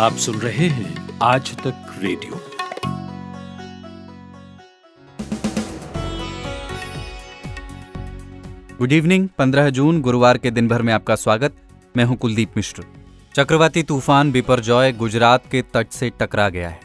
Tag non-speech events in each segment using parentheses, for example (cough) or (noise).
आप सुन रहे हैं आज तक रेडियो गुड इवनिंग 15 जून गुरुवार के दिन भर में आपका स्वागत मैं हूं कुलदीप मिश्र चक्रवाती तूफान बिपर जॉय गुजरात के तट से टकरा गया है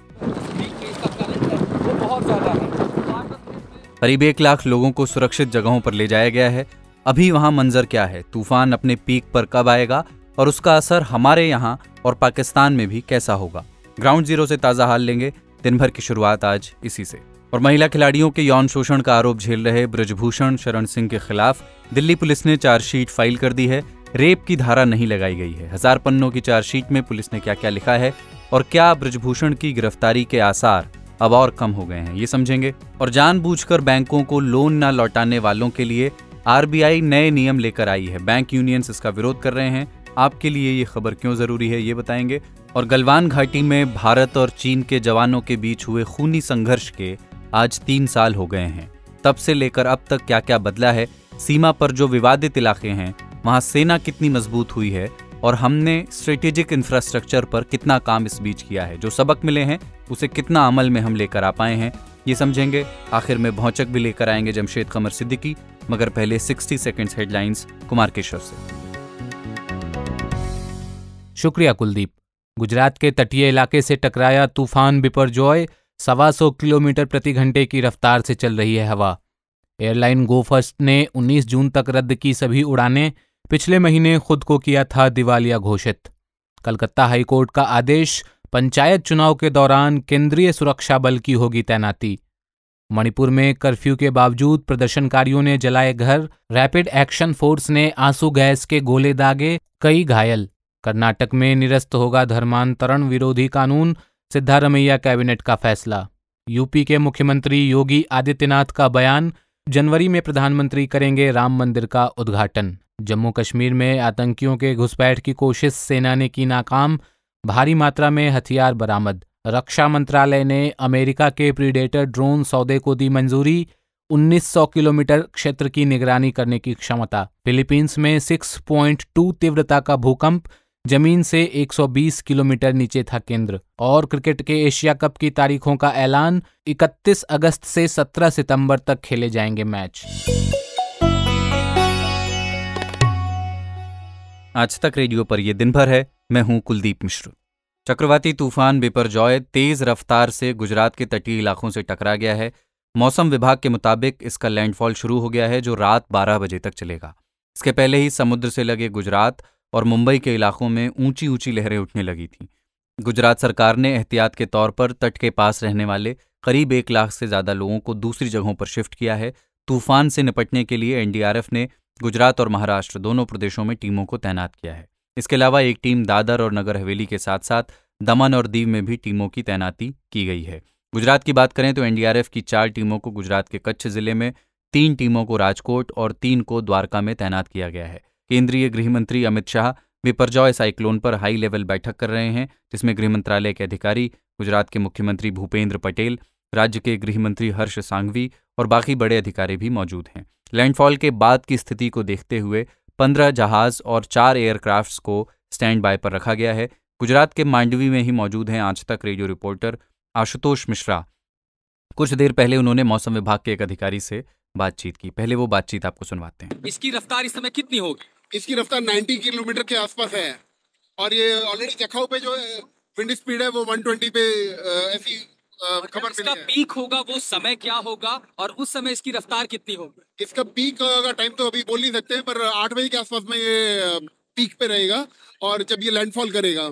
करीब एक लाख लोगों को सुरक्षित जगहों पर ले जाया गया है अभी वहां मंजर क्या है तूफान अपने पीक पर कब आएगा और उसका असर हमारे यहाँ और पाकिस्तान में भी कैसा होगा ग्राउंड जीरो से ताज़ा हाल लेंगे दिन भर की शुरुआत आज इसी से और महिला खिलाड़ियों के यौन शोषण का आरोप झेल रहे ब्रजभूषण शरण सिंह के खिलाफ दिल्ली पुलिस ने चार्जशीट फाइल कर दी है रेप की धारा नहीं लगाई गई है हजार पन्नों की चार्जशीट में पुलिस ने क्या क्या लिखा है और क्या ब्रजभूषण की गिरफ्तारी के आसार अब और कम हो गए हैं ये समझेंगे और जानबूझकर बैंकों को लोन न लौटाने वालों के लिए आरबीआई नए नियम लेकर आई है बैंक यूनियंस इसका विरोध कर रहे हैं आपके लिए ये खबर क्यों ज़रूरी है ये बताएंगे और गलवान घाटी में भारत और चीन के जवानों के बीच हुए खूनी संघर्ष के आज तीन साल हो गए हैं तब से लेकर अब तक क्या क्या बदला है सीमा पर जो विवादित इलाके हैं वहाँ सेना कितनी मजबूत हुई है और हमने स्ट्रेटेजिक इंफ्रास्ट्रक्चर पर कितना काम इस बीच किया है जो सबक मिले हैं उसे कितना अमल में हम लेकर आ पाए हैं ये समझेंगे आखिर में भौचक भी लेकर आएंगे जमशेद कमर सिद्दीकी मगर पहले 60 सेकंड्स हेडलाइंस कुमार केशव से शुक्रिया कुलदीप गुजरात के तटीय इलाके से टकराया तूफान बिपरजॉय सवा सौ किलोमीटर प्रति घंटे की रफ्तार से चल रही है हवा एयरलाइन गोफर्स्ट ने 19 जून तक रद्द की सभी उड़ानें पिछले महीने खुद को किया था दिवालिया घोषित कलकत्ता हाईकोर्ट का आदेश पंचायत चुनाव के दौरान केंद्रीय सुरक्षा बल की होगी तैनाती मणिपुर में कर्फ्यू के बावजूद प्रदर्शनकारियों ने जलाए घर रैपिड एक्शन फोर्स ने आंसू गैस के गोले दागे कई घायल कर्नाटक में निरस्त होगा धर्मांतरण विरोधी कानून सिद्धारमैया कैबिनेट का फैसला यूपी के मुख्यमंत्री योगी आदित्यनाथ का बयान जनवरी में प्रधानमंत्री करेंगे राम मंदिर का उद्घाटन जम्मू कश्मीर में आतंकियों के घुसपैठ की कोशिश सेना ने की नाकाम भारी मात्रा में हथियार बरामद रक्षा मंत्रालय ने अमेरिका के प्रीडेटर ड्रोन सौदे को दी मंजूरी 1900 किलोमीटर क्षेत्र की निगरानी करने की क्षमता फिलीपींस में 6.2 तीव्रता का भूकंप जमीन से 120 किलोमीटर नीचे था केंद्र और क्रिकेट के एशिया कप की तारीखों का ऐलान 31 अगस्त से 17 सितंबर तक खेले जाएंगे मैच आज तक रेडियो पर यह दिन भर है मैं हूं कुलदीप मिश्र चक्रवाती तूफान बिपरजॉय तेज रफ्तार से गुजरात के तटीय इलाकों से टकरा गया है मौसम विभाग के मुताबिक इसका लैंडफॉल शुरू हो गया है जो रात 12 बजे तक चलेगा इसके पहले ही समुद्र से लगे गुजरात और मुंबई के इलाकों में ऊंची ऊंची लहरें उठने लगी थीं गुजरात सरकार ने एहतियात के तौर पर तट के पास रहने वाले करीब एक लाख से ज़्यादा लोगों को दूसरी जगहों पर शिफ्ट किया है तूफान से निपटने के लिए एनडीआरएफ ने गुजरात और महाराष्ट्र दोनों प्रदेशों में टीमों को तैनात किया है इसके अलावा एक टीम दादर और नगर हवेली के साथ साथ दमन और दीव में भी टीमों की तैनाती की गई है गुजरात की बात करें तो एनडीआरएफ की चार टीमों को गुजरात के कच्छ जिले में तीन टीमों को राजकोट और तीन को द्वारका में तैनात किया गया है केंद्रीय गृह मंत्री अमित शाह बिपरजॉय साइक्लोन पर हाई लेवल बैठक कर रहे हैं जिसमें गृह मंत्रालय के अधिकारी गुजरात के मुख्यमंत्री भूपेंद्र पटेल राज्य के गृह मंत्री हर्ष सांघवी और बाकी बड़े अधिकारी भी मौजूद हैं लैंडफॉल के बाद की स्थिति को देखते हुए पंद्रह जहाज और चार एयरक्राफ्ट्स को स्टैंड बाय पर रखा गया है गुजरात के मांडवी में ही मौजूद हैं आज तक रेडियो रिपोर्टर आशुतोष मिश्रा कुछ देर पहले उन्होंने मौसम विभाग के एक अधिकारी से बातचीत की पहले वो बातचीत आपको सुनवाते हैं इसकी रफ्तार इस समय कितनी होगी इसकी रफ्तार 90 किलोमीटर के आसपास है और ये ऑलरेडी जखाऊ पे जो विंड स्पीड है वो 120 पे ऐसी खबर इसका पीक होगा वो समय क्या होगा और उस समय इसकी रफ्तार कितनी होगी इसका पीक का टाइम तो अभी बोल नहीं सकते पर आठ बजे के आसपास में ये पीक पे रहेगा और जब ये लैंडफॉल करेगा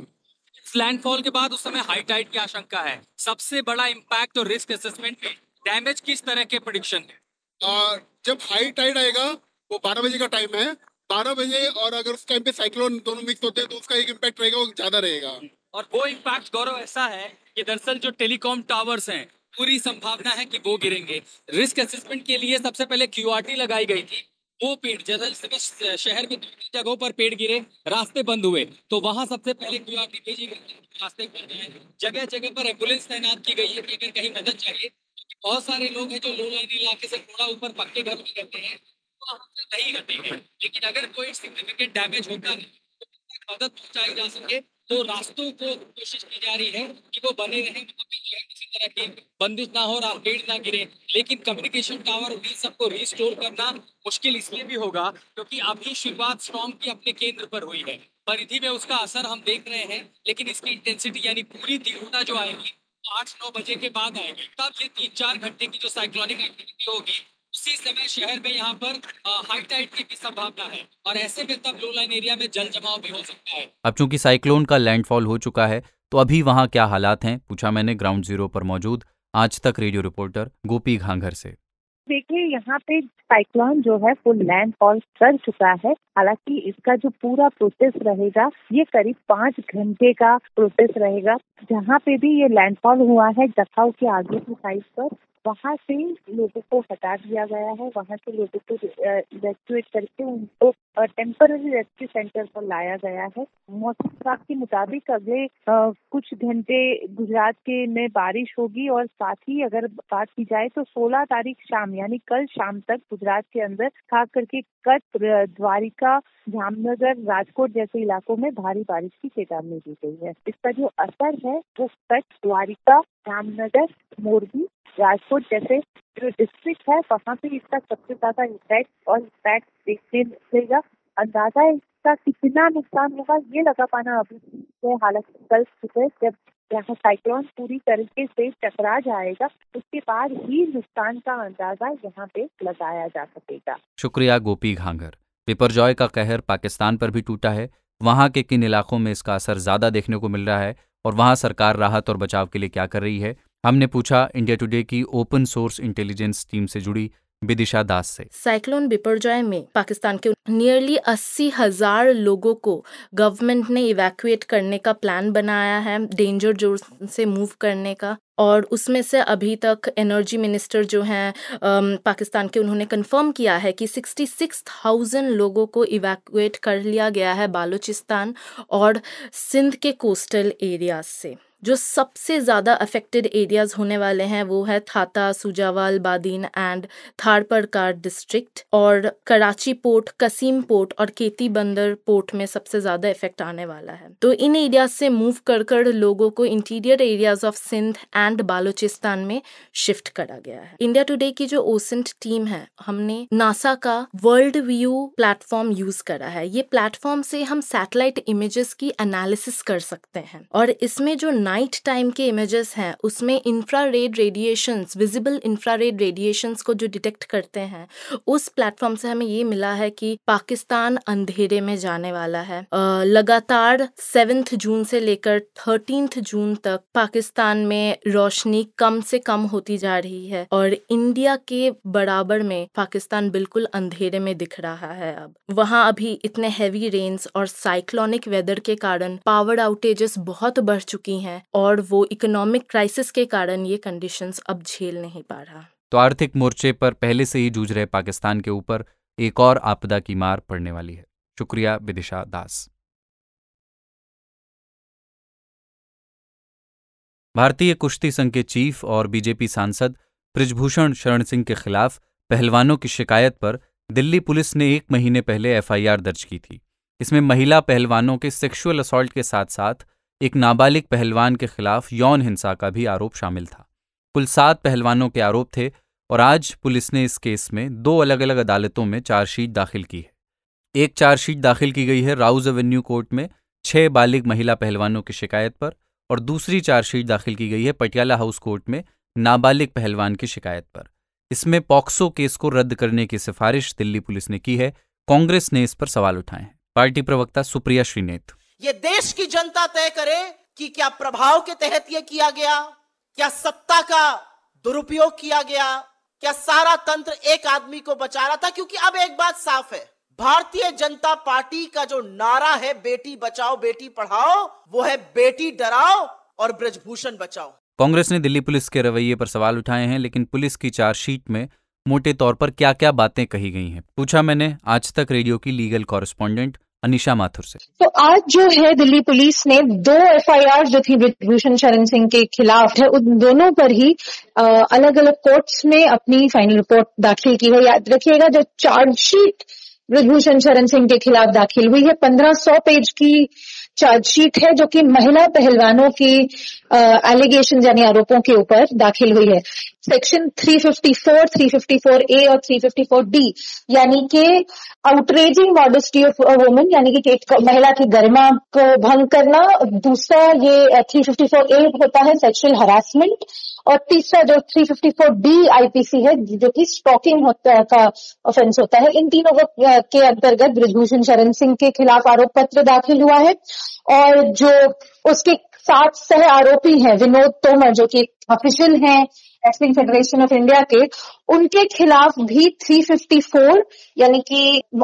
लैंडफॉल के बाद उस समय हाई टाइट की आशंका है सबसे बड़ा इम्पैक्ट और रिस्क असेसमेंट में डैमेज किस तरह के प्रोडिक्शन है जब हाई टाइड आएगा वो बारह बजे का टाइम है बारह बजे और अगर उस टाइम पे साइक्लोन दोनों मिक्स होते हैं तो उसका एक इम्पैक्ट रहेगा वो ज्यादा रहेगा और वो इम्पैक्ट गौरव ऐसा है कि दरअसल जो टेलीकॉम टावर्स हैं पूरी संभावना है कि वो गिरेंगे रिस्क असेसमेंट के लिए सबसे पहले क्यूआरटी लगाई गई थी वो पेड़ जैसे शहर में जगहों पर पेड़ गिरे रास्ते बंद हुए तो वहां सबसे पहले टी भेजी गई रास्ते बंद जगह जगह पर एम्बुलेंस तैनात की गई है कि अगर कहीं मदद चाहिए बहुत सारे लोग हैं जो लोअर इलाके से थोड़ा ऊपर पक्के घर में रहते हैं नहीं तो तो हटेंगे लेकिन अगर कोई सिग्निफिकेंट डैमेज होता है तो पहुंचाई जा सके तो रास्तों को कोशिश की जा रही है कि वो बने किसी तरह की बंदिश ना हो और पेड़ ना गिरे लेकिन कम्युनिकेशन टावर सबको रिस्टोर करना मुश्किल इसलिए भी होगा क्योंकि अभी शुरुआत स्टॉम की अपने केंद्र पर हुई है परिधि में उसका असर हम देख रहे हैं लेकिन इसकी इंटेंसिटी यानी पूरी तीव्रता जो आएगी आठ नौ बजे के बाद आएगी तब ये तीन चार घंटे की जो साइक्लोनिक एक्टिविटी होगी उसी समय शहर में यहाँ पर हाई टाइट की भी संभावना है और ऐसे में तब लो लाइन एरिया में जल जमाव भी हो सकता है अब चूंकि साइक्लोन का लैंडफॉल हो चुका है तो अभी वहाँ क्या हालात हैं पूछा मैंने ग्राउंड जीरो पर मौजूद आज तक रेडियो रिपोर्टर गोपी घांघर से देखिए यहाँ पे साइक्लोन जो है वो लैंडफॉल कर चुका है हालांकि इसका जो पूरा प्रोसेस रहेगा ये करीब पाँच घंटे का प्रोसेस रहेगा जहाँ पे भी ये लैंडफॉल हुआ है जखाऊ के आगे की साइड पर वहाँ से लोगों को हटा दिया गया है वहाँ से लोगों को रेस्क्यूट करके उनको टेम्पररी रेस्क्यू सेंटर पर लाया गया है मौसम विभाग के मुताबिक अगले कुछ घंटे गुजरात के में बारिश होगी और साथ ही अगर बात की जाए तो 16 तारीख शाम यानी कल शाम तक गुजरात के अंदर खास करके कच्छ द्वारिका जामनगर राजकोट जैसे इलाकों में भारी बारिश की चेतावनी दी गई है इसका जो असर है वो कच्छ द्वारिका जामनगर मोरबी राजकोट जैसे जो डिस्ट्रिक्ट है वहाँ पे इसका सबसे ज्यादा इम्पैक्ट और इम्पैक्ट देखने मिलेगा अंदाजा इसका कितना नुकसान होगा ये लगा पाना अभी तो हालांकि कल सुबह जब यहाँ साइक्लोन पूरी तरीके से टकरा जाएगा उसके बाद ही नुकसान का अंदाजा यहाँ पे लगाया जा सकेगा शुक्रिया गोपी घांगर जॉय का कहर पाकिस्तान पर भी टूटा है वहाँ के किन इलाकों में इसका असर ज्यादा देखने को मिल रहा है और वहां सरकार राहत और बचाव के लिए क्या कर रही है हमने पूछा इंडिया टुडे की ओपन सोर्स इंटेलिजेंस टीम से जुड़ी विदिशा दास से साइक्लोन बिपरजॉय में पाकिस्तान के नियरली अस्सी हजार लोगों को गवर्नमेंट ने इवैक्यूएट करने का प्लान बनाया है डेंजर जोन से मूव करने का और उसमें से अभी तक एनर्जी मिनिस्टर जो हैं पाकिस्तान के उन्होंने कंफर्म किया है कि 66,000 लोगों को इवैक्यूएट कर लिया गया है बालोचिस्तान और सिंध के कोस्टल एरियाज से जो सबसे ज़्यादा अफेक्टेड एरियाज़ होने वाले हैं वो है थाता सुजावाल बादीन एंड थारपरकार डिस्ट्रिक्ट और कराची पोर्ट कसीम पोर्ट और केती बंदर पोर्ट में सबसे ज़्यादा इफेक्ट आने वाला है तो इन एरियाज से मूव कर कर लोगों को interior areas of Sindh and Balochistan में शिफ्ट करा गया है इंडिया टुडे की जो ओसेंट टीम है हमने नासा का वर्ल्ड व्यू प्लेटफॉर्म यूज करा है ये प्लेटफॉर्म से हम सैटेलाइट इमेजेस की एनालिसिस कर सकते हैं और इसमें जो नाइट टाइम के इमेजेस हैं उसमें infrared radiations visible infrared radiations को जो डिटेक्ट करते हैं उस प्लेटफॉर्म से हमें ये मिला है कि पाकिस्तान अंधेरे में जाने वाला है लगातार सेवेंथ जून से लेकर थर्टींथ जून तक पाकिस्तान में रोशनी कम से कम होती जा रही है और इंडिया के बराबर में पाकिस्तान बिल्कुल अंधेरे में दिख रहा है अब वहाँ अभी इतने हैवी रेन्स और साइक्लोनिक वेदर के कारण पावर आउटेजेस बहुत बढ़ चुकी हैं और वो इकोनॉमिक क्राइसिस के कारण ये कंडीशंस अब झेल नहीं पा रहा तो आर्थिक मोर्चे पर पहले से ही जूझ रहे पाकिस्तान के ऊपर एक और आपदा की मार पड़ने वाली है शुक्रिया विदिशा दास भारतीय कुश्ती संघ के चीफ और बीजेपी सांसद ब्रिजभूषण शरण सिंह के खिलाफ पहलवानों की शिकायत पर दिल्ली पुलिस ने एक महीने पहले एफआईआर दर्ज की थी इसमें महिला पहलवानों के सेक्सुअल असॉल्ट के साथ साथ एक नाबालिग पहलवान के खिलाफ यौन हिंसा का भी आरोप शामिल था कुल सात पहलवानों के आरोप थे और आज पुलिस ने इस केस में दो अलग अलग अदालतों में चार्जशीट दाखिल की है एक चार्जशीट दाखिल की गई है राउज एवेन्यू कोर्ट में छह बालिग महिला पहलवानों की शिकायत पर और दूसरी चार्जशीट दाखिल की गई है पटियाला हाउस कोर्ट में नाबालिग पहलवान की शिकायत पर इसमें पॉक्सो केस को रद्द करने की सिफारिश दिल्ली पुलिस ने की है कांग्रेस ने इस पर सवाल उठाए हैं पार्टी प्रवक्ता सुप्रिया श्रीनेत ये देश की जनता तय करे कि क्या प्रभाव के तहत यह किया गया क्या सत्ता का दुरुपयोग किया गया क्या सारा तंत्र एक आदमी को बचा रहा था क्योंकि अब एक बात साफ है भारतीय जनता पार्टी का जो नारा है बेटी बचाओ बेटी पढ़ाओ वो है बेटी डराओ और ब्रजभूषण बचाओ कांग्रेस ने दिल्ली पुलिस के रवैये पर सवाल उठाए हैं लेकिन पुलिस की चार्जशीट में मोटे तौर पर क्या क्या बातें कही गई हैं पूछा मैंने आज तक रेडियो की लीगल कॉरेस्पॉन्डेंट अनिशा माथुर से तो आज जो है दिल्ली पुलिस ने दो एफआईआर जो थी विभूषण शरण सिंह के खिलाफ है उन दोनों पर ही अलग अलग कोर्ट्स में अपनी फाइनल रिपोर्ट दाखिल की है याद रखिएगा जो चार्जशीट ब्रजभूषण शरण सिंह के खिलाफ दाखिल हुई है पंद्रह सौ पेज की चार्जशीट है जो कि महिला पहलवानों की एलिगेशन यानी आरोपों के ऊपर दाखिल हुई है सेक्शन 354, 354 ए और 354 डी यानी कि आउटरेजिंग मॉडस्टी ऑफ वुमेन यानी कि महिला की गरिमा को भंग करना दूसरा ये 354 ए होता है सेक्सुअल हरासमेंट और तीसरा जो 354 डी आईपीसी है जो कि स्टॉकिंग का ऑफेंस होता है इन तीनों के अंतर्गत ब्रजभूषण शरण सिंह के खिलाफ आरोप पत्र दाखिल हुआ है और जो उसके सात सह आरोपी हैं विनोद तोमर जो कि ऑफिशियल हैं रेसलिंग फेडरेशन ऑफ इंडिया के उनके खिलाफ भी 354 यानी कि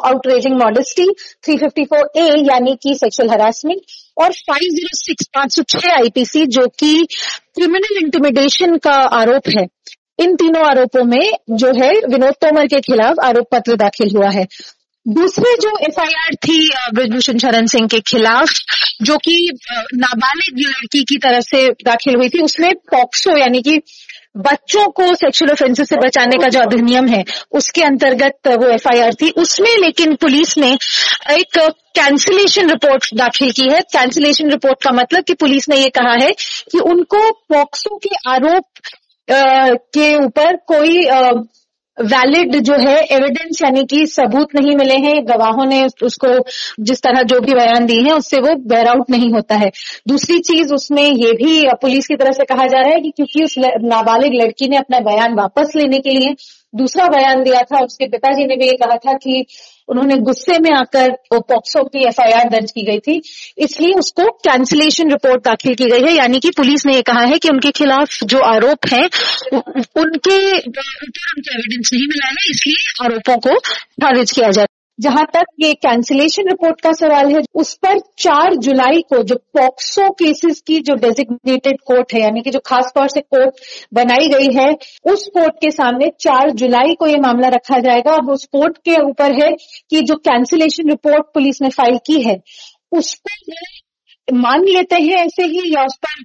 आउटरेजिंग मॉडेस्टी 354 ए यानी कि सेक्सुअल हरासमेंट और 506 506 आईपीसी जो कि क्रिमिनल इंटिमिडेशन का आरोप है इन तीनों आरोपों में जो है विनोद तोमर के खिलाफ आरोप पत्र दाखिल हुआ है दूसरी जो एफआईआर थी ब्रजभूषण शरण सिंह के खिलाफ जो कि नाबालिग लड़की की तरफ से दाखिल हुई थी उसमें पॉक्सो यानी कि बच्चों को सेक्सुअल ऑफेंसेस से बचाने का जो अधिनियम है उसके अंतर्गत वो एफआईआर थी उसमें लेकिन पुलिस ने एक कैंसिलेशन रिपोर्ट दाखिल की है कैंसिलेशन रिपोर्ट का मतलब कि पुलिस ने ये कहा है कि उनको पॉक्सो के आरोप के ऊपर कोई वैलिड जो है एविडेंस यानी कि सबूत नहीं मिले हैं गवाहों ने उसको जिस तरह जो भी बयान दिए हैं उससे वो बेर आउट नहीं होता है दूसरी चीज उसमें ये भी पुलिस की तरफ से कहा जा रहा है कि क्योंकि उस नाबालिग लड़की ने अपना बयान वापस लेने के लिए दूसरा बयान दिया था उसके पिताजी ने भी ये कहा था कि उन्होंने गुस्से में आकर वो पॉक्सो की एफआईआर दर्ज की गई थी इसलिए उसको कैंसिलेशन रिपोर्ट दाखिल की गई है यानी कि पुलिस ने ये कहा है कि उनके खिलाफ जो आरोप है उनके ऊपर उनको एविडेंस नहीं मिला है इसलिए आरोपों को खारिज किया जाए जहां तक ये कैंसिलेशन रिपोर्ट का सवाल है उस पर 4 जुलाई को जो पॉक्सो केसेस की जो डेजिग्नेटेड कोर्ट है यानी कि जो खास तौर से कोर्ट बनाई गई है उस कोर्ट के सामने 4 जुलाई को ये मामला रखा जाएगा अब उस कोर्ट के ऊपर है कि जो कैंसिलेशन रिपोर्ट पुलिस ने फाइल की है उस पर मान लेते हैं ऐसे ही या उस पर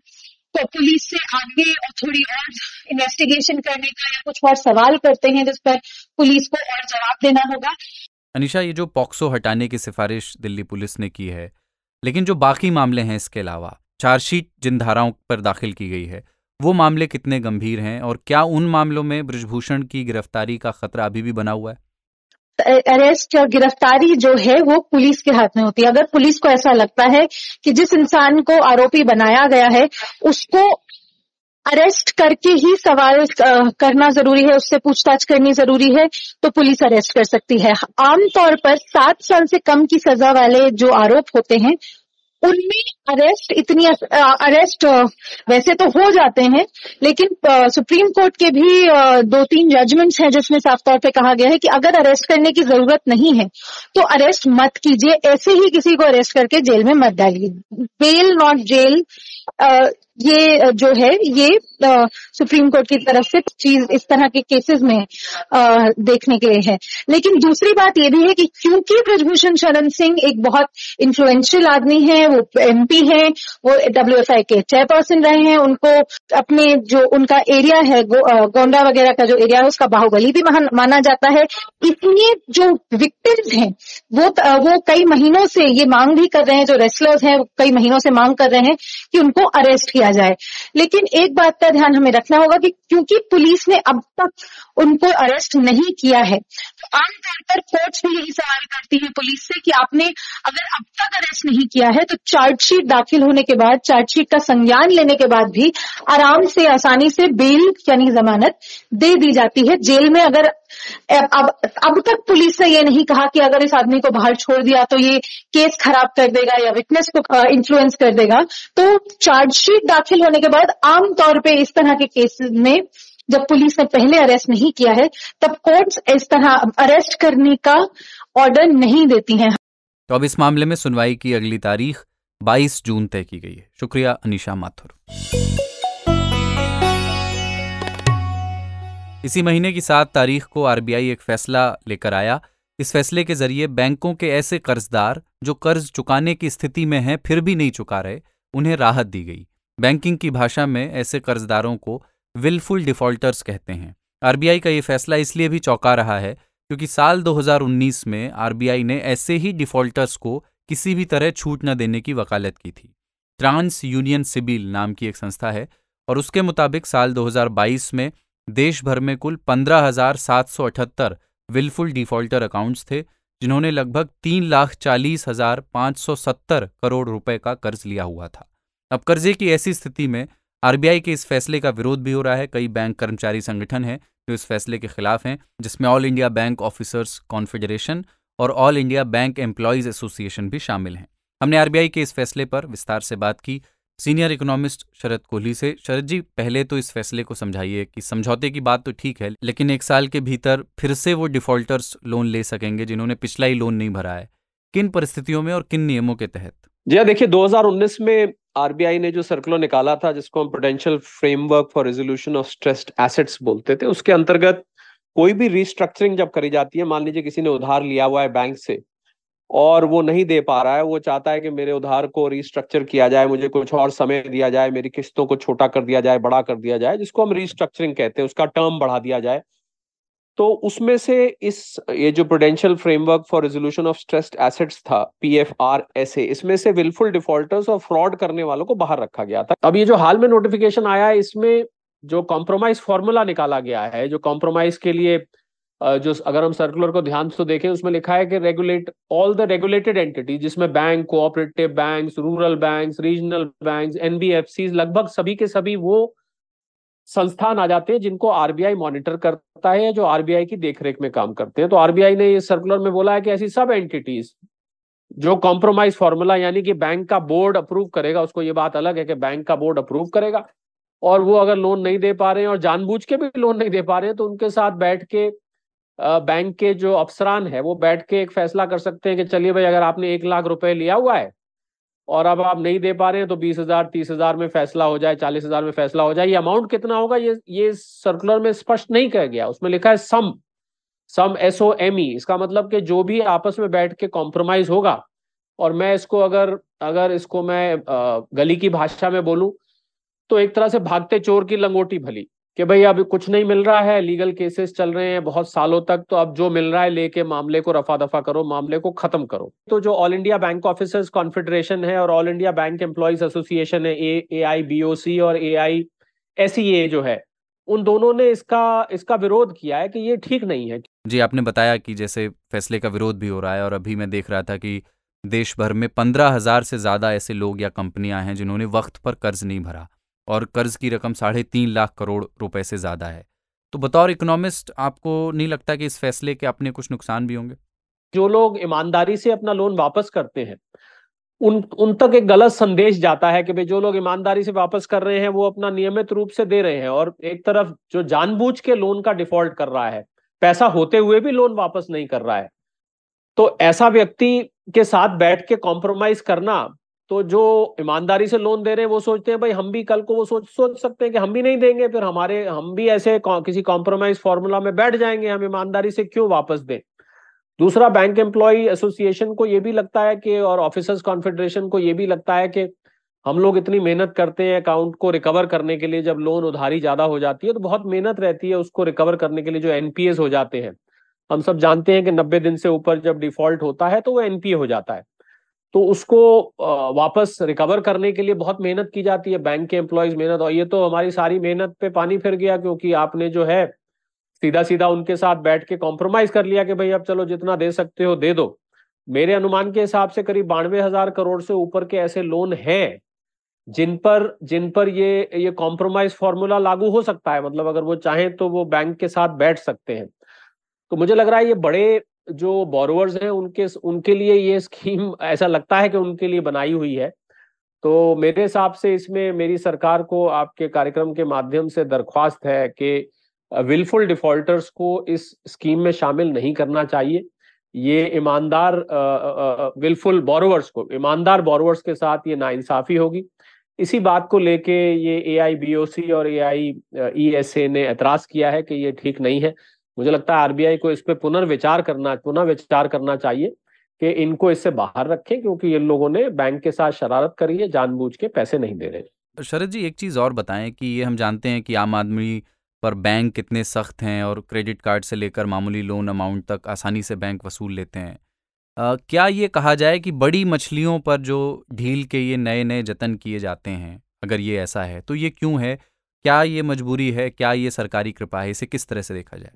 तो पुलिस से आगे और थोड़ी और इन्वेस्टिगेशन करने का या कुछ और सवाल करते हैं जिस पर पुलिस को और जवाब देना होगा अनिशा ये जो पॉक्सो हटाने की सिफारिश दिल्ली पुलिस ने की है लेकिन जो बाकी मामले हैं इसके अलावा चार्जशीट जिन धाराओं पर दाखिल की गई है वो मामले कितने गंभीर हैं और क्या उन मामलों में ब्रजभूषण की गिरफ्तारी का खतरा अभी भी बना हुआ है अरेस्ट या गिरफ्तारी जो है वो पुलिस के हाथ में होती है अगर पुलिस को ऐसा लगता है कि जिस इंसान को आरोपी बनाया गया है उसको अरेस्ट करके ही सवाल करना जरूरी है उससे पूछताछ करनी जरूरी है तो पुलिस अरेस्ट कर सकती है आमतौर पर सात साल से कम की सजा वाले जो आरोप होते हैं उनमें अरेस्ट इतनी अरेस्ट वैसे तो हो जाते हैं लेकिन सुप्रीम कोर्ट के भी दो तीन जजमेंट्स हैं जिसमें साफ तौर पे कहा गया है कि अगर अरेस्ट करने की जरूरत नहीं है तो अरेस्ट मत कीजिए ऐसे ही किसी को अरेस्ट करके जेल में मत डालिए बेल नॉट जेल ये जो है ये सुप्रीम कोर्ट की तरफ से चीज इस तरह के केसेस में देखने के लिए है लेकिन दूसरी बात ये भी है कि क्योंकि ब्रजभूषण शरण सिंह एक बहुत इन्फ्लुएंशियल आदमी है वो एमपी है वो डब्ल्यू एफ आई के चेयरपर्सन रहे हैं उनको अपने जो उनका एरिया है गो, गोंडा वगैरह का जो एरिया है उसका बाहुबली भी माना जाता है इसलिए जो विक्टिम्स हैं वो वो कई महीनों से ये मांग भी कर रहे हैं जो रेस्लर्स हैं कई महीनों से मांग कर रहे हैं कि उनको को अरेस्ट किया जाए लेकिन एक बात का ध्यान हमें रखना होगा कि क्योंकि पुलिस ने अब तक उनको अरेस्ट नहीं किया है तो आमतौर पर कोर्ट भी यही सवाल करती है पुलिस से कि आपने अगर अब तक अरेस्ट नहीं किया है तो चार्जशीट दाखिल होने के बाद चार्जशीट का संज्ञान लेने के बाद भी आराम से आसानी से बेल यानी जमानत दे दी जाती है जेल में अगर अब अब तक पुलिस ने ये नहीं कहा कि अगर इस आदमी को बाहर छोड़ दिया तो ये केस खराब कर देगा या विटनेस को इन्फ्लुएंस कर देगा तो चार्जशीट दाखिल होने के बाद आमतौर पर इस तरह के केसेस में जब पुलिस ने पहले अरेस्ट नहीं किया है तब कोर्ट्स इस तरह अरेस्ट करने का ऑर्डर नहीं देती हैं तो अब इस मामले में सुनवाई की अगली तारीख 22 जून तय की गई है शुक्रिया अनिशा माथुर इसी महीने की सात तारीख को आरबीआई एक फैसला लेकर आया इस फैसले के जरिए बैंकों के ऐसे कर्जदार जो कर्ज चुकाने की स्थिति में हैं फिर भी नहीं चुका रहे उन्हें राहत दी गई बैंकिंग की भाषा में ऐसे कर्जदारों को विलफुल डिफॉल्टर्स कहते हैं आरबीआई का ये फैसला इसलिए भी चौंका रहा है क्योंकि साल 2019 में आरबीआई ने ऐसे ही डिफॉल्टर्स को किसी भी तरह छूट न देने की वकालत की थी ट्रांस यूनियन सिबिल नाम की एक संस्था है और उसके मुताबिक साल 2022 में देश भर में कुल 15,778 विलफुल डिफॉल्टर अकाउंट्स थे जिन्होंने लगभग तीन लाख चालीस हजार पाँच सौ सत्तर करोड़ रुपए का कर्ज लिया हुआ था अब कर्जे की ऐसी स्थिति में आरबीआई के इस फैसले का विरोध भी हो रहा है कई बैंक कर्मचारी संगठन हैं जो इस फैसले के खिलाफ हैं जिसमें all India bank officers confederation और all India bank employees association भी शामिल हैं हमने आरबीआई के इस फैसले पर विस्तार से बात की सीनियर इकोनॉमिस्ट शरद कोहली से शरद जी पहले तो इस फैसले को समझाइए कि समझौते की बात तो ठीक है लेकिन एक साल के भीतर फिर से वो डिफॉल्टर्स लोन ले सकेंगे जिन्होंने पिछला ही लोन नहीं भरा है किन परिस्थितियों में और किन नियमों के तहत जी हाँ, देखिए 2019 में आरबीआई ने जो सर्कुलर निकाला था जिसको हम potential framework for resolution of stressed assets बोलते थे उसके अंतर्गत कोई भी रिस्ट्रक्चरिंग जब करी जाती है मान लीजिए किसी ने उधार लिया हुआ है बैंक से और वो नहीं दे पा रहा है वो चाहता है कि मेरे उधार को रिस्ट्रक्चर किया जाए मुझे कुछ और समय दिया जाए मेरी किस्तों को छोटा कर दिया जाए बड़ा कर दिया जाए जिसको हम रिस्ट्रक्चरिंग कहते हैं उसका टर्म बढ़ा दिया जाए तो उसमें से इस ये जो prudential framework for resolution of stressed assets था P F R S A इसमें से विलफुल डिफॉल्टर्स और फ्रॉड करने वालों को बाहर रखा गया था अब ये जो हाल में नोटिफिकेशन आया है इसमें जो कॉम्प्रोमाइज फॉर्मूला निकाला गया है जो कॉम्प्रोमाइज के लिए जो अगर हम सर्कुलर को ध्यान से तो देखें उसमें लिखा है कि regulate all the regulated entity जिसमें bank cooperative bank rural bank regional bank NBFC लगभग सभी के सभी वो संस्थान आ जाते हैं जिनको आरबीआई मॉनिटर करता है जो आरबीआई की देखरेख में काम करते हैं तो आरबीआई ने इस सर्कुलर में बोला है कि ऐसी सब एंटिटीज जो कॉम्प्रोमाइज फॉर्मूला यानी कि बैंक का बोर्ड अप्रूव करेगा उसको ये बात अलग है कि बैंक का बोर्ड अप्रूव करेगा और वो अगर लोन नहीं दे पा रहे हैं और जानबूझ के भी लोन नहीं दे पा रहे हैं तो उनके साथ बैठ के बैंक के जो अफसरान है वो बैठ के एक फैसला कर सकते हैं कि चलिए भाई अगर आपने एक लाख रुपए लिया हुआ है और अब आप नहीं दे पा रहे हैं तो बीस हजार तीस हजार में फैसला हो जाए चालीस हजार में फैसला हो जाए ये अमाउंट कितना होगा ये ये सर्कुलर में स्पष्ट नहीं कह गया उसमें लिखा है सम सम एस ओ एम ई इसका मतलब कि जो भी आपस में बैठ के कॉम्प्रोमाइज होगा और मैं इसको अगर अगर इसको मैं गली की भाषा में बोलूं तो एक तरह से भागते चोर की लंगोटी भली कि भाई अभी कुछ नहीं मिल रहा है लीगल केसेस चल रहे हैं बहुत सालों तक तो अब जो मिल रहा है लेके मामले को रफा दफा करो मामले को खत्म करो तो जो all India bank officers confederation है और all India bank employees association है ए आई बी ओ सी और ए आई एस सी ए जो है उन दोनों ने इसका इसका विरोध किया है कि ये ठीक नहीं है जी आपने बताया कि जैसे फैसले का विरोध भी हो रहा है और अभी मैं देख रहा था कि देश भर में पंद्रह हजार से ज्यादा ऐसे लोग या कंपनियां हैं जिन्होंने वक्त पर कर्ज नहीं भरा और कर्ज की रकम साढ़े तीन लाख करोड़ रुपए से ज़्यादा है तो बतौर इकोनॉमिस्ट आपको नहीं लगता कि इस फैसले के अपने कुछ नुकसान भी होंगे जो लोग ईमानदारी से अपना लोन वापस करते हैं उन उन तक एक गलत संदेश जाता है कि भाई जो लोग ईमानदारी से वापस कर रहे हैं वो अपना नियमित रूप से दे रहे हैं और एक तरफ जो जानबूझ के लोन का डिफॉल्ट कर रहा है पैसा होते हुए भी लोन वापस नहीं कर रहा है तो ऐसा व्यक्ति के साथ बैठ के कॉम्प्रोमाइज करना तो जो ईमानदारी से लोन दे रहे हैं वो सोचते हैं भाई हम भी कल को वो सोच सोच सकते हैं कि हम भी नहीं देंगे फिर हमारे हम भी ऐसे किसी कॉम्प्रोमाइज फॉर्मूला में बैठ जाएंगे हम ईमानदारी से क्यों वापस दें दूसरा बैंक एम्प्लॉय एसोसिएशन को ये भी लगता है कि और ऑफिसर्स कॉन्फेडरेशन को ये भी लगता है कि हम लोग इतनी मेहनत करते हैं अकाउंट को रिकवर करने के लिए जब लोन उधारी ज्यादा हो जाती है तो बहुत मेहनत रहती है उसको रिकवर करने के लिए जो एनपीएस हो जाते हैं हम सब जानते हैं कि नब्बे दिन से ऊपर जब डिफॉल्ट होता है तो वो एनपीए हो जाता है तो उसको वापस रिकवर करने के लिए बहुत मेहनत की जाती है बैंक के एम्प्लॉयज मेहनत और ये तो हमारी सारी मेहनत पे पानी फिर गया क्योंकि आपने जो है सीधा सीधा उनके साथ बैठ के कॉम्प्रोमाइज कर लिया कि भाई अब चलो जितना दे सकते हो दे दो मेरे अनुमान के हिसाब से करीब बानवे हजार करोड़ से ऊपर के ऐसे लोन हैं जिन पर जिन पर ये ये कॉम्प्रोमाइज फॉर्मूला लागू हो सकता है मतलब अगर वो चाहें तो वो बैंक के साथ बैठ सकते हैं तो मुझे लग रहा है ये बड़े जो बोरोवर्स हैं उनके उनके लिए ये स्कीम (laughs) ऐसा लगता है कि उनके लिए बनाई हुई है तो मेरे हिसाब से इसमें मेरी सरकार को आपके कार्यक्रम के माध्यम से दरख्वास्त है कि विलफुल डिफॉल्टर्स को इस स्कीम में शामिल नहीं करना चाहिए ये ईमानदार विलफुल बोरोवर्स को ईमानदार बोरोवर्स के साथ ये नाइंसाफी होगी इसी बात को लेके ये ए आई बी ओ सी और ए आई ई एस ए ने एतराज किया है कि ये ठीक नहीं है मुझे लगता है आरबीआई को इस पर पुनर्विचार करना पुनर्विचार करना चाहिए कि इनको इससे बाहर रखें क्योंकि इन लोगों ने बैंक के साथ शरारत करी है जानबूझ के पैसे नहीं दे रहे शरद जी एक चीज़ और बताएं कि ये हम जानते हैं कि आम आदमी पर बैंक कितने सख्त हैं और क्रेडिट कार्ड से लेकर मामूली लोन अमाउंट तक आसानी से बैंक वसूल लेते हैं आ, क्या ये कहा जाए कि बड़ी मछलियों पर जो ढील के ये नए नए जतन किए जाते हैं अगर ये ऐसा है तो ये क्यों है क्या ये मजबूरी है क्या ये सरकारी कृपा है इसे किस तरह से देखा जाए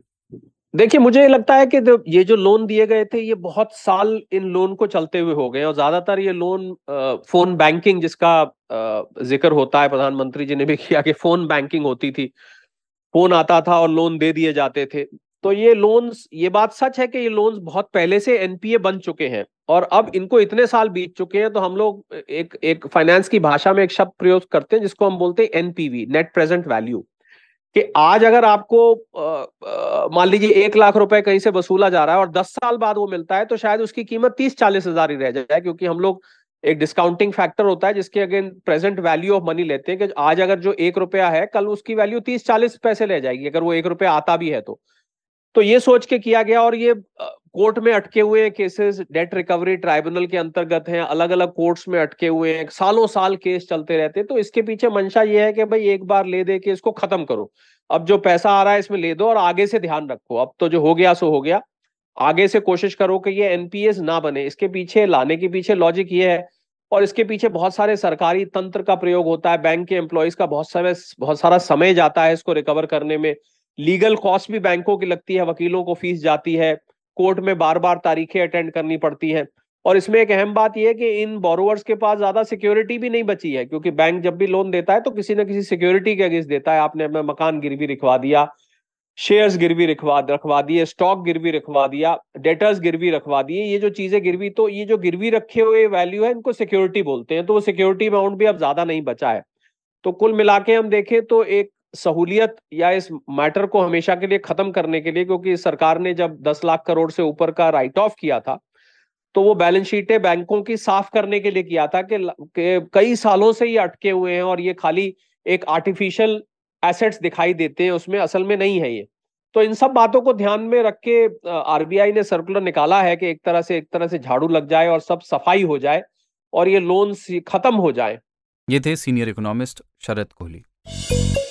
देखिए मुझे लगता है कि ये जो लोन दिए गए थे ये बहुत साल इन लोन को चलते हुए हो गए और ज्यादातर ये लोन फोन बैंकिंग जिसका जिक्र होता है प्रधानमंत्री जी ने भी किया कि फोन बैंकिंग होती थी फोन आता था और लोन दे दिए जाते थे तो ये लोन ये बात सच है कि ये लोन बहुत पहले से एनपीए बन चुके हैं और अब इनको इतने साल बीत चुके हैं तो हम लोग एक एक फाइनेंस की भाषा में एक शब्द प्रयोग करते हैं जिसको हम बोलते हैं एनपीवी नेट प्रेजेंट वैल्यू कि आज अगर आपको मान लीजिए एक लाख रुपए कहीं से वसूला जा रहा है और दस साल बाद वो मिलता है तो शायद उसकी कीमत तीस चालीस हजार ही रह जाए क्योंकि हम लोग एक डिस्काउंटिंग फैक्टर होता है जिसके again present value of money लेते हैं कि आज अगर जो एक रुपया है कल उसकी वैल्यू तीस चालीस पैसे रह जाएगी अगर वो एक रुपया आता भी है तो तो ये सोच के किया गया और ये कोर्ट में अटके हुए हैं केसेस डेट रिकवरी ट्राइब्यूनल के अंतर्गत हैं अलग अलग कोर्ट्स में अटके हुए हैं सालों साल केस चलते रहते हैं तो इसके पीछे मंशा ये है कि भाई एक बार ले दे के इसको खत्म करो अब जो पैसा आ रहा है इसमें ले दो और आगे से ध्यान रखो अब तो जो हो गया सो हो गया आगे से कोशिश करो कि ये एनपीएस ना बने इसके पीछे लाने के पीछे लॉजिक ये है और इसके पीछे बहुत सारे सरकारी तंत्र का प्रयोग होता है बैंक के एम्प्लॉयज का बहुत समय बहुत सारा समय जाता है इसको रिकवर करने में लीगल कॉस्ट भी बैंकों की लगती है वकीलों को फीस जाती है कोर्ट में बार बार तारीखें अटेंड करनी पड़ती हैं और इसमें एक अहम बात यह है कि इन बोरोवर्स के पास ज्यादा सिक्योरिटी भी नहीं बची है क्योंकि बैंक जब भी लोन देता है तो किसी ना किसी सिक्योरिटी के अगेंस्ट देता है आपने हमें मकान गिरवी रखवा दिया शेयर्स गिरवी रखवा रखवा दिए स्टॉक गिरवी रखवा दिया डेटर्स गिरवी रखवा दिए ये जो चीजें गिरवी तो ये जो गिरवी रखे हुए वैल्यू है इनको सिक्योरिटी बोलते हैं तो वो सिक्योरिटी अमाउंट भी अब ज्यादा नहीं बचा है तो कुल मिला के हम देखें तो एक सहूलियत या इस मैटर को हमेशा के लिए खत्म करने के लिए क्योंकि सरकार ने जब 10 लाख करोड़ से ऊपर का राइट ऑफ किया था तो वो बैलेंस शीटें बैंकों की साफ करने के लिए किया था कि, कई सालों से ही अटके हुए हैं और ये खाली एक आर्टिफिशियल एसेट्स दिखाई देते हैं उसमें असल में नहीं है ये तो इन सब बातों को ध्यान में रख के आरबीआई ने सर्कुलर निकाला है कि एक तरह से एक तरह से झाड़ू लग जाए और सब सफाई हो जाए और ये लोन खत्म हो जाए ये थे सीनियर इकोनॉमिस्ट शरद कोहली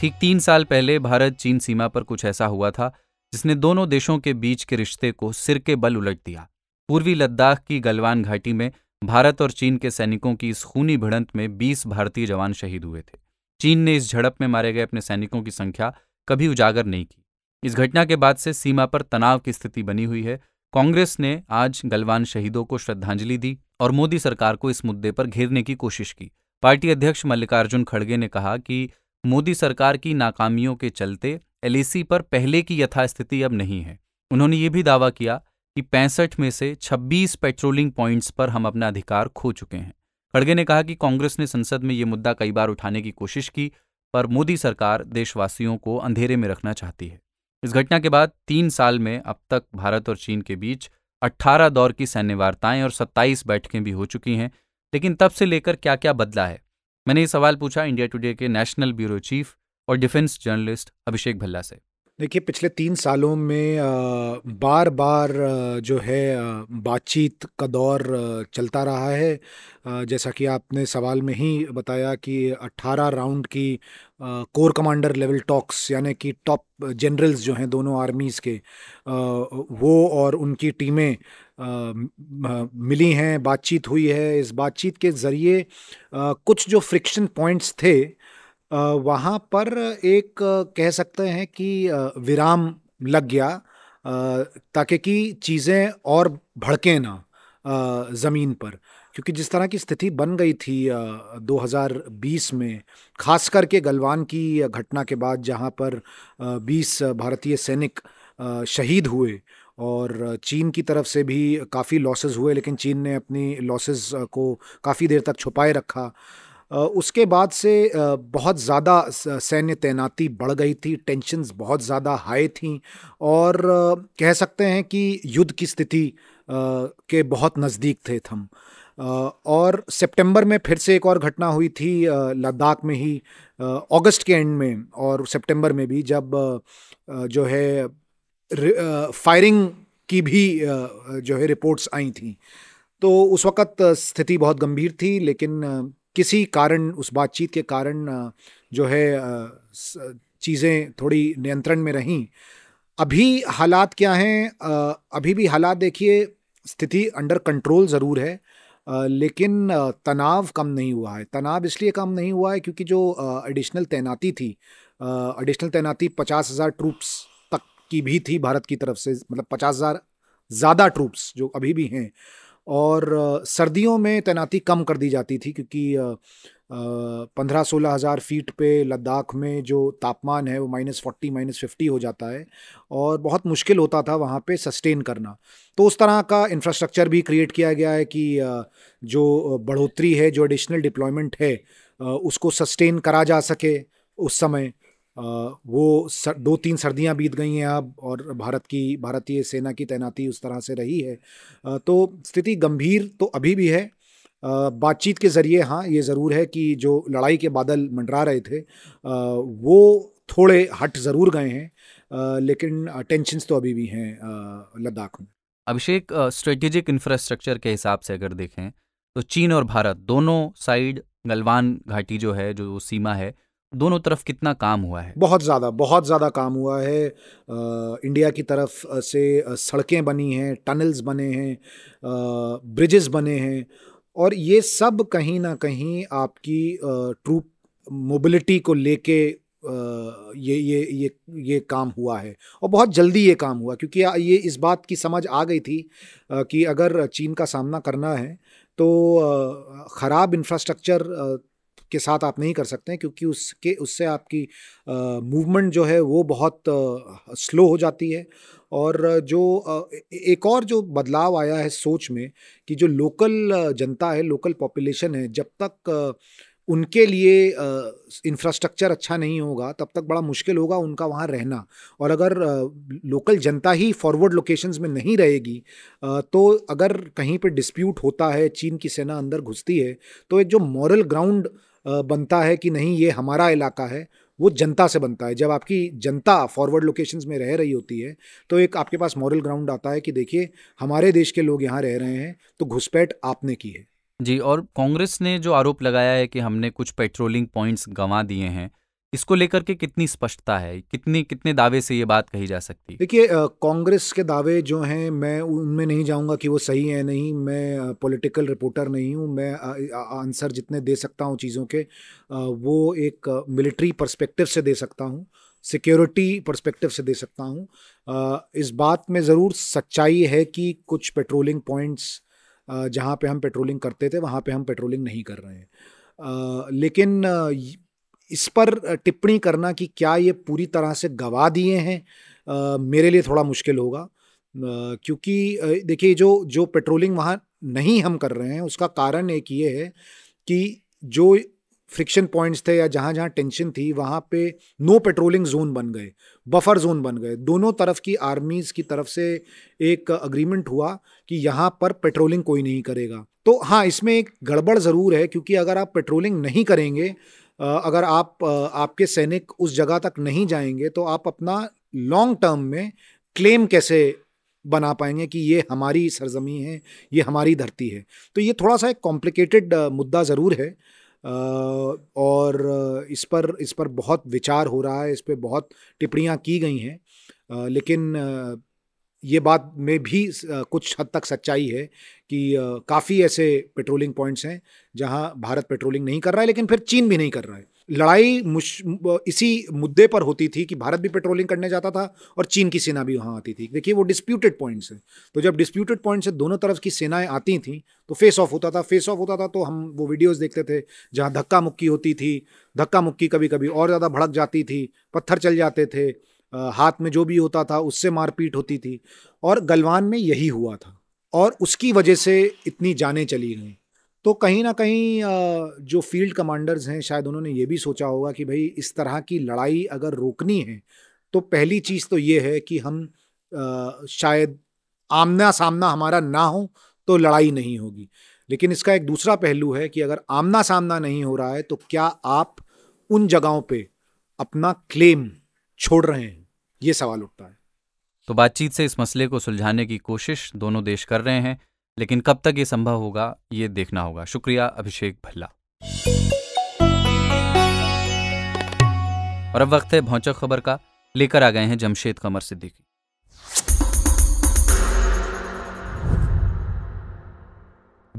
ठीक तीन साल पहले भारत चीन सीमा पर कुछ ऐसा हुआ था जिसने दोनों देशों के बीच के रिश्ते को सिर के बल उलट दिया पूर्वी लद्दाख की गलवान घाटी में भारत और चीन के सैनिकों की इस खूनी भिड़ंत में 20 भारतीय जवान शहीद हुए थे चीन ने इस झड़प में मारे गए अपने सैनिकों की संख्या कभी उजागर नहीं की इस घटना के बाद से सीमा पर तनाव की स्थिति बनी हुई है कांग्रेस ने आज गलवान शहीदों को श्रद्धांजलि दी और मोदी सरकार को इस मुद्दे पर घेरने की कोशिश की पार्टी अध्यक्ष मल्लिकार्जुन खड़गे ने कहा कि मोदी सरकार की नाकामियों के चलते एलएसी पर पहले की यथास्थिति अब नहीं है उन्होंने ये भी दावा किया कि पैंसठ में से 26 पेट्रोलिंग पॉइंट्स पर हम अपना अधिकार खो चुके हैं खड़गे ने कहा कि कांग्रेस ने संसद में ये मुद्दा कई बार उठाने की कोशिश की पर मोदी सरकार देशवासियों को अंधेरे में रखना चाहती है इस घटना के बाद तीन साल में अब तक भारत और चीन के बीच 18 दौर की सैन्य वार्ताएं और 27 बैठकें भी हो चुकी हैं लेकिन तब से लेकर क्या क्या बदला है मैंने ये सवाल पूछा इंडिया टुडे के नेशनल ब्यूरो चीफ और डिफेंस जर्नलिस्ट अभिषेक भल्ला से देखिए पिछले तीन सालों में बार बार जो है बातचीत का दौर चलता रहा है जैसा कि आपने सवाल में ही बताया कि 18 राउंड की कोर कमांडर लेवल टॉक्स यानी कि टॉप जनरल्स जो हैं दोनों आर्मीज़ के वो और उनकी टीमें मिली हैं बातचीत हुई है इस बातचीत के ज़रिए कुछ जो फ्रिक्शन पॉइंट्स थे वहाँ पर एक कह सकते हैं कि विराम लग गया ताकि कि चीज़ें और भड़कें ना ज़मीन पर क्योंकि जिस तरह की स्थिति बन गई थी 2020 में ख़ास करके गलवान की घटना के बाद जहाँ पर 20 भारतीय सैनिक शहीद हुए और चीन की तरफ से भी काफ़ी लॉसेस हुए लेकिन चीन ने अपनी लॉसेस को काफ़ी देर तक छुपाए रखा उसके बाद से बहुत ज़्यादा सैन्य तैनाती बढ़ गई थी टेंशन्स बहुत ज़्यादा हाई थी और कह सकते हैं कि युद्ध की स्थिति के बहुत नज़दीक थे हम और सितंबर में फिर से एक और घटना हुई थी लद्दाख में ही अगस्त के एंड में और सितंबर में भी जब जो है फायरिंग की भी जो है रिपोर्ट्स आई थी तो उस वक़्त स्थिति बहुत गंभीर थी लेकिन किसी कारण उस बातचीत के कारण जो है चीज़ें थोड़ी नियंत्रण में रहीं अभी हालात क्या हैं अभी भी हालात देखिए स्थिति अंडर कंट्रोल ज़रूर है लेकिन तनाव कम नहीं हुआ है तनाव इसलिए कम नहीं हुआ है क्योंकि जो एडिशनल तैनाती थी एडिशनल तैनाती पचास हज़ार ट्रूप्स तक की भी थी भारत की तरफ से मतलब पचास हज़ार ज़्यादा ट्रूप्स जो अभी भी हैं और सर्दियों में तैनाती कम कर दी जाती थी क्योंकि पंद्रह सोलह हज़ार फीट पे लद्दाख में जो तापमान है वो माइनस फोर्टी माइनस फिफ्टी हो जाता है और बहुत मुश्किल होता था वहाँ पे सस्टेन करना तो उस तरह का इंफ्रास्ट्रक्चर भी क्रिएट किया गया है कि जो बढ़ोतरी है जो एडिशनल डिप्लॉयमेंट है उसको सस्टेन करा जा सके उस समय वो सर, दो तीन सर्दियां बीत गई हैं अब और भारत की भारतीय सेना की तैनाती उस तरह से रही है तो स्थिति गंभीर तो अभी भी है बातचीत के ज़रिए हाँ ये ज़रूर है कि जो लड़ाई के बादल मंडरा रहे थे वो थोड़े हट ज़रूर गए हैं लेकिन टेंशन्स तो अभी भी हैं लद्दाख में अभिषेक स्ट्रेटेजिक इंफ्रास्ट्रक्चर के हिसाब से अगर देखें तो चीन और भारत दोनों साइड गलवान घाटी जो है जो सीमा है दोनों तरफ कितना काम हुआ है बहुत ज़्यादा बहुत ज़्यादा काम हुआ है आ, इंडिया की तरफ से सड़कें बनी हैं टनल्स बने हैं ब्रिजेस बने हैं और ये सब कहीं ना कहीं आपकी ट्रूप मोबिलिटी को लेके ये ये ये ये काम हुआ है और बहुत जल्दी ये काम हुआ क्योंकि ये इस बात की समझ आ गई थी कि अगर चीन का सामना करना है तो ख़राब इंफ्रास्ट्रक्चर के साथ आप नहीं कर सकते हैं क्योंकि उसके उससे आपकी मूवमेंट जो है वो बहुत स्लो हो जाती है और जो एक और जो बदलाव आया है सोच में कि जो लोकल जनता है लोकल पॉपुलेशन है जब तक उनके लिए इंफ्रास्ट्रक्चर अच्छा नहीं होगा तब तक बड़ा मुश्किल होगा उनका वहाँ रहना और अगर लोकल जनता ही फॉरवर्ड लोकेशंस में नहीं रहेगी तो अगर कहीं पे डिस्प्यूट होता है चीन की सेना अंदर घुसती है तो एक जो मॉरल ग्राउंड बनता है कि नहीं ये हमारा इलाका है वो जनता से बनता है जब आपकी जनता फॉरवर्ड लोकेशंस में रह रही होती है तो एक आपके पास मॉरल ग्राउंड आता है कि देखिए हमारे देश के लोग यहाँ रह रहे हैं तो घुसपैठ आपने की है जी और कांग्रेस ने जो आरोप लगाया है कि हमने कुछ पेट्रोलिंग पॉइंट्स गंवा दिए हैं इसको लेकर के कितनी स्पष्टता है कितनी कितने दावे से ये बात कही जा सकती है देखिए कांग्रेस के दावे जो हैं मैं उनमें नहीं जाऊंगा कि वो सही है नहीं मैं पॉलिटिकल रिपोर्टर नहीं हूँ मैं आंसर जितने दे सकता हूँ चीज़ों के आ, वो एक मिलिट्री पर्सपेक्टिव से दे सकता हूँ सिक्योरिटी पर्सपेक्टिव से दे सकता हूँ इस बात में ज़रूर सच्चाई है कि कुछ पेट्रोलिंग पॉइंट्स जहाँ पे हम पेट्रोलिंग करते थे वहाँ पे हम पेट्रोलिंग नहीं कर रहे हैं लेकिन इस पर टिप्पणी करना कि क्या ये पूरी तरह से गवा दिए हैं मेरे लिए थोड़ा मुश्किल होगा क्योंकि देखिए जो जो पेट्रोलिंग वहाँ नहीं हम कर रहे हैं उसका कारण एक ये है कि जो फ्रिक्शन पॉइंट्स थे या जहाँ जहाँ टेंशन थी वहाँ पे नो पेट्रोलिंग जोन बन गए बफर जोन बन गए दोनों तरफ की आर्मीज़ की तरफ से एक अग्रीमेंट हुआ कि यहाँ पर पेट्रोलिंग कोई नहीं करेगा तो हाँ इसमें एक गड़बड़ ज़रूर है क्योंकि अगर आप पेट्रोलिंग नहीं करेंगे अगर आप आपके सैनिक उस जगह तक नहीं जाएंगे तो आप अपना लॉन्ग टर्म में क्लेम कैसे बना पाएंगे कि ये हमारी सरजमी है ये हमारी धरती है तो ये थोड़ा सा एक कॉम्प्लिकेटेड मुद्दा ज़रूर है और इस पर इस पर बहुत विचार हो रहा है इस पर बहुत टिप्पणियाँ की गई हैं लेकिन ये बात में भी कुछ हद तक सच्चाई है कि काफ़ी ऐसे पेट्रोलिंग पॉइंट्स हैं जहां भारत पेट्रोलिंग नहीं कर रहा है लेकिन फिर चीन भी नहीं कर रहा है लड़ाई मुश इसी मुद्दे पर होती थी कि भारत भी पेट्रोलिंग करने जाता था और चीन की सेना भी वहाँ आती थी देखिए वो डिस्प्यूटेड पॉइंट्स हैं तो जब डिस्प्यूटेड पॉइंट्स हैं दोनों तरफ की सेनाएं आती थीं तो फेस ऑफ होता था फेस ऑफ होता था तो हम वो वीडियोस देखते थे जहाँ धक्का मुक्की होती थी धक्का मुक्की कभी कभी और ज़्यादा भड़क जाती थी पत्थर चल जाते थे हाथ में जो भी होता था उससे मारपीट होती थी और गलवान में यही हुआ था और उसकी वजह से इतनी जानें चली गई तो कहीं ना कहीं जो फील्ड कमांडर्स हैं शायद उन्होंने ये भी सोचा होगा कि भाई इस तरह की लड़ाई अगर रोकनी है तो पहली चीज़ तो ये है कि हम शायद आमना सामना हमारा ना हो तो लड़ाई नहीं होगी लेकिन इसका एक दूसरा पहलू है कि अगर आमना सामना नहीं हो रहा है तो क्या आप उन जगहों पे अपना क्लेम छोड़ रहे हैं ये सवाल उठता है तो बातचीत से इस मसले को सुलझाने की कोशिश दोनों देश कर रहे हैं लेकिन कब तक ये संभव होगा ये देखना होगा शुक्रिया अभिषेक भल्ला और अब वक्त है भौचक खबर का लेकर आ गए हैं जमशेद कमर सिद्दीकी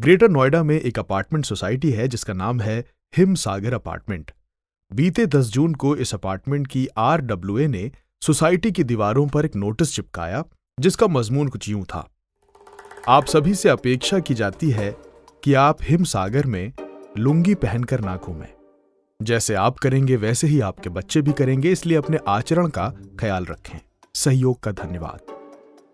ग्रेटर नोएडा में एक अपार्टमेंट सोसाइटी है जिसका नाम है हिम सागर अपार्टमेंट बीते 10 जून को इस अपार्टमेंट की आरडब्ल्यूए ने सोसाइटी की दीवारों पर एक नोटिस चिपकाया जिसका मजमून कुछ यूं था आप सभी से अपेक्षा की जाती है कि आप हिमसागर में लुंगी पहनकर ना घूमें जैसे आप करेंगे वैसे ही आपके बच्चे भी करेंगे इसलिए अपने आचरण का ख्याल रखें सहयोग का धन्यवाद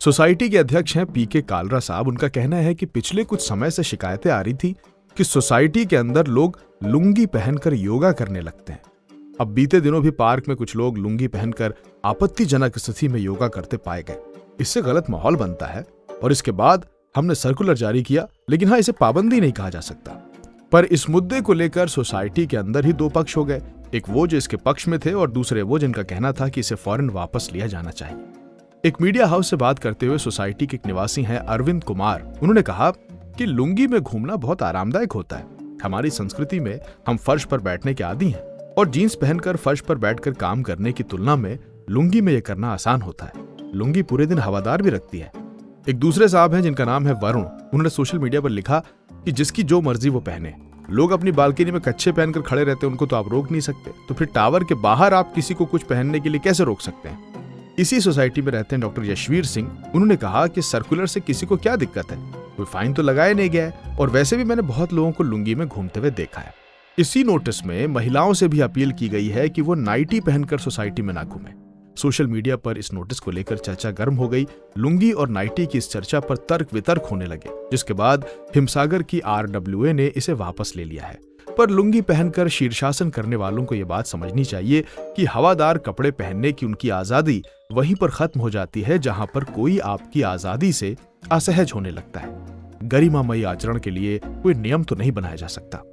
सोसाइटी के अध्यक्ष हैं पीके कालरा साहब उनका कहना है कि पिछले कुछ समय से शिकायतें आ रही थी कि सोसाइटी के अंदर लोग लुंगी पहनकर योगा करने लगते हैं अब बीते दिनों भी पार्क में कुछ लोग लुंगी पहनकर आपत्तिजनक स्थिति में योगा करते पाए गए इससे गलत माहौल बनता है और इसके बाद हमने सर्कुलर जारी किया लेकिन हाँ इसे पाबंदी नहीं कहा जा सकता पर इस मुद्दे को लेकर सोसाइटी के अंदर ही दो पक्ष हो गए एक वो जो इसके पक्ष में थे और दूसरे वो जिनका कहना था कि इसे फौरन वापस लिया जाना चाहिए एक मीडिया हाउस से बात करते हुए सोसाइटी के एक निवासी हैं अरविंद कुमार उन्होंने कहा कि लुंगी में घूमना बहुत आरामदायक होता है हमारी संस्कृति में हम फर्श पर बैठने के आदि हैं और जीन्स पहनकर फर्श पर बैठकर काम करने की तुलना में लुंगी में यह करना आसान होता है लुंगी पूरे दिन हवादार भी रखती है एक दूसरे साहब हैं जिनका नाम है वरुण उन्होंने सोशल मीडिया पर लिखा कि जिसकी जो मर्जी वो पहने लोग अपनी बालकनी में कच्चे पहनकर खड़े रहते हैं उनको तो आप रोक नहीं सकते तो फिर टावर के बाहर आप किसी को कुछ पहनने के लिए कैसे रोक सकते हैं इसी सोसाइटी में रहते हैं डॉक्टर यशवीर सिंह उन्होंने कहा कि सर्कुलर से किसी को क्या दिक्कत है कोई फाइन तो लगाया नहीं गया है और वैसे भी मैंने बहुत लोगों को लुंगी में घूमते हुए देखा है इसी नोटिस में महिलाओं से भी अपील की गई है कि वो नाइटी पहनकर सोसाइटी में ना घूमें सोशल मीडिया पर इस नोटिस को लेकर चर्चा गर्म हो गई लुंगी और नाइटी की इस चर्चा पर तर्क वितर्क होने लगे जिसके बाद हिमसागर की आरडब्ल्यूए ने इसे वापस ले लिया है पर लुंगी पहनकर शीर्षासन करने वालों को यह बात समझनी चाहिए कि हवादार कपड़े पहनने की उनकी आजादी वहीं पर खत्म हो जाती है जहां पर कोई आपकी आजादी से असहज होने लगता है गरिमामयी आचरण के लिए कोई नियम तो नहीं बनाया जा सकता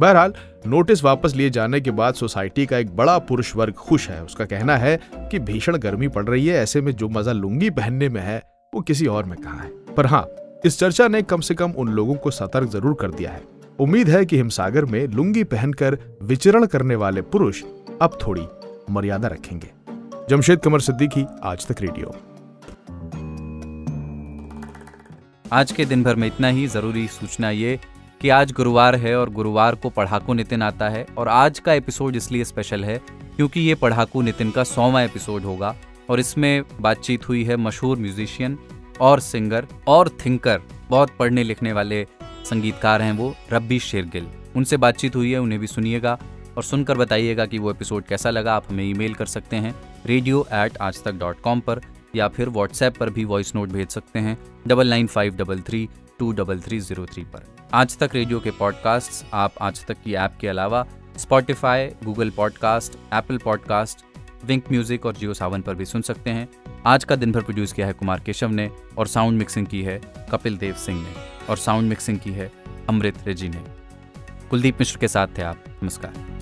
बहरहाल नोटिस वापस लिए जाने के बाद सोसाइटी का एक बड़ा पुरुष वर्ग खुश है उसका कहना है कि भीषण गर्मी पड़ रही है ऐसे में जो मजा लुंगी पहनने में है वो किसी और में कहा है पर हाँ इस चर्चा ने कम से कम उन लोगों को सतर्क जरूर कर दिया है उम्मीद है कि हिमसागर में लुंगी पहनकर विचरण करने वाले पुरुष अब थोड़ी मर्यादा रखेंगे जमशेद कमर सिद्दीकी आज तक रेडियो आज के दिन भर में इतना ही जरूरी सूचना ये कि आज गुरुवार है और गुरुवार को पढ़ाकू नितिन आता है और आज का एपिसोड इसलिए स्पेशल है क्योंकि ये पढ़ाकू नितिन का सौवा एपिसोड होगा और इसमें बातचीत हुई है मशहूर म्यूजिशियन और सिंगर और थिंकर बहुत पढ़ने लिखने वाले संगीतकार हैं वो रब्बी शेरगिल उनसे बातचीत हुई है उन्हें भी सुनिएगा और सुनकर बताइएगा कि वो एपिसोड कैसा लगा आप हमें ईमेल कर सकते हैं रेडियो एट आज तक डॉट कॉम पर या फिर व्हाट्सएप पर भी वॉइस नोट भेज सकते हैं double nine five double three two double three zero three पर आज तक रेडियो के पॉडकास्ट आप आज तक की ऐप के अलावा Spotify Google podcast Apple podcast Wynk music और जियो सावन पर भी सुन सकते हैं आज का दिन भर प्रोड्यूस किया है कुमार केशव ने और साउंड मिक्सिंग की है कपिल देव सिंह ने और साउंड मिक्सिंग की है अमृत रेजी ने कुलदीप मिश्र के साथ थे आप नमस्कार